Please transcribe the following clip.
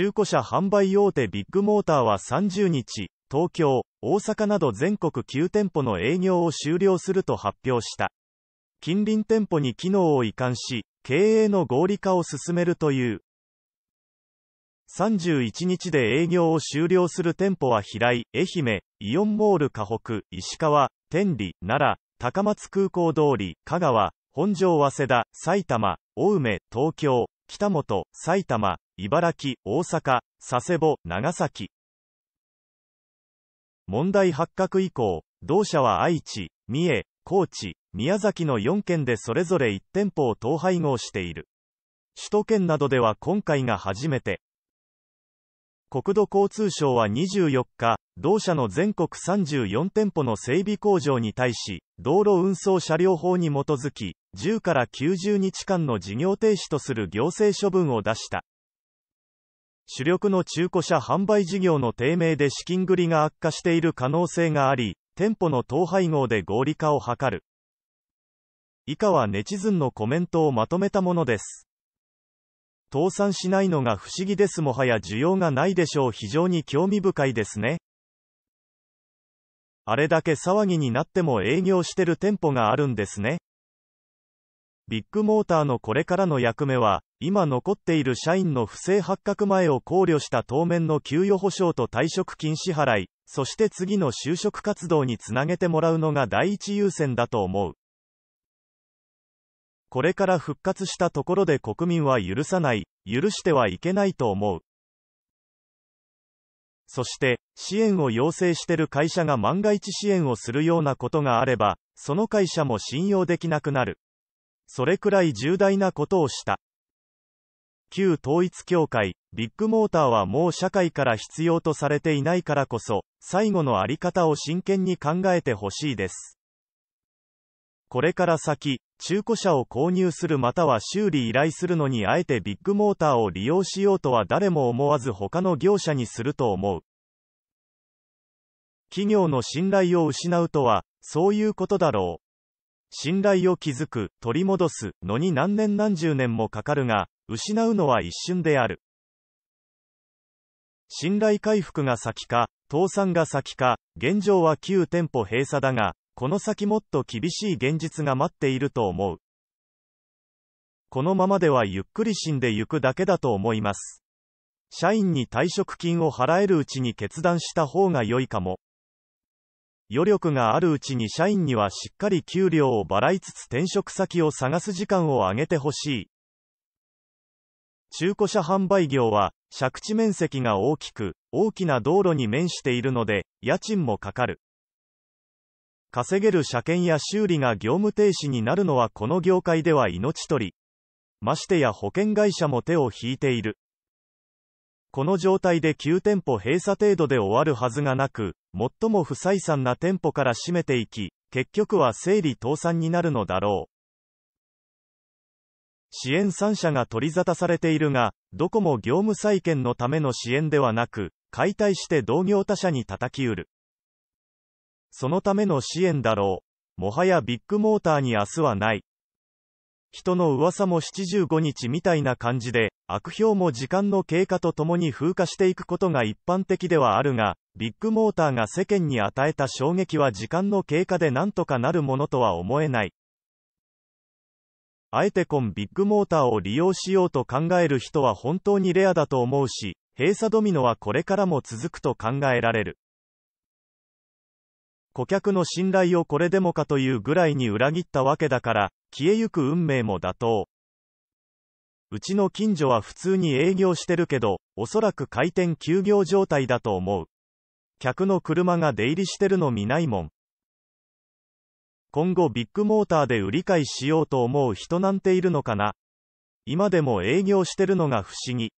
中古車販売大手ビッグモーターは30日、東京、大阪など全国9店舗の営業を終了すると発表した。近隣店舗に機能を移管し、経営の合理化を進めるという。31日で営業を終了する店舗は平井、愛媛、イオンモール河北、石川、天理、奈良、高松空港通り、香川、本庄早稲田、埼玉、青梅、東京、北本、埼玉、茨城、大阪、佐世保、長崎。問題発覚以降、同社は愛知、三重、高知、宮崎の4県でそれぞれ1店舗を統廃合している。首都圏などでは今回が初めて。国土交通省は24日、同社の全国34店舗の整備工場に対し、道路運送車両法に基づき、10から90日間の事業停止とする行政処分を出した。主力の中古車販売事業の低迷で資金繰りが悪化している可能性があり、店舗の統廃合で合理化を図る。以下はネチズンのコメントをまとめたものです。倒産しないのが不思議ですもはや需要がないでしょう非常に興味深いですね。あれだけ騒ぎになっても営業してる店舗があるんですね。ビッグモーターのこれからの役目は、今残っている社員の不正発覚前を考慮した当面の給与保障と退職金支払い、そして次の就職活動につなげてもらうのが第一優先だと思う。これから復活したところで国民は許さない、許してはいけないと思う。そして、支援を要請してる会社が万が一支援をするようなことがあれば、その会社も信用できなくなる。それくらい重大なことをした。旧統一教会、ビッグモーターはもう社会から必要とされていないからこそ、最後のあり方を真剣に考えてほしいです。これから先、中古車を購入するまたは修理依頼するのにあえてビッグモーターを利用しようとは誰も思わず他の業者にすると思う。企業の信頼を失うとは、そういうことだろう。信頼を築く、取り戻すのに何年何十年もかかるが、失うのは一瞬である。信頼回復が先か、倒産が先か、現状は旧店舗閉鎖だが、この先もっと厳しい現実が待っていると思う。このままではゆっくり死んでゆくだけだと思います。社員に退職金を払えるうちに決断した方が良いかも。余力があるうちに社員にはしっかり給料を払いつつ転職先を探す時間を上げてほしい。中古車販売業は、借地面積が大きく、大きな道路に面しているので、家賃もかかる。稼げる車検や修理が業務停止になるのはこの業界では命取り。ましてや保険会社も手を引いている。この状態で9店舗閉鎖程度で終わるはずがなく、最も不採算な店舗から閉めていき、結局は整理倒産になるのだろう。支援3社が取り沙汰されているが、どこも業務再建のための支援ではなく、解体して同業他社に叩き売る。そのための支援だろう。もはやビッグモーターに明日はない。人の噂も75日みたいな感じで、悪評も時間の経過とともに風化していくことが一般的ではあるが、ビッグモーターが世間に与えた衝撃は時間の経過でなんとかなるものとは思えない。あえてコンビッグモーターを利用しようと考える人は本当にレアだと思うし、閉鎖ドミノはこれからも続くと考えられる。顧客の信頼をこれでもかというぐらいに裏切ったわけだから、消えゆく運命も妥当。うちの近所は普通に営業してるけど、おそらく開店休業状態だと思う。客の車が出入りしてるの見ないもん。今後ビッグモーターで売り買いしようと思う人なんているのかな今でも営業してるのが不思議。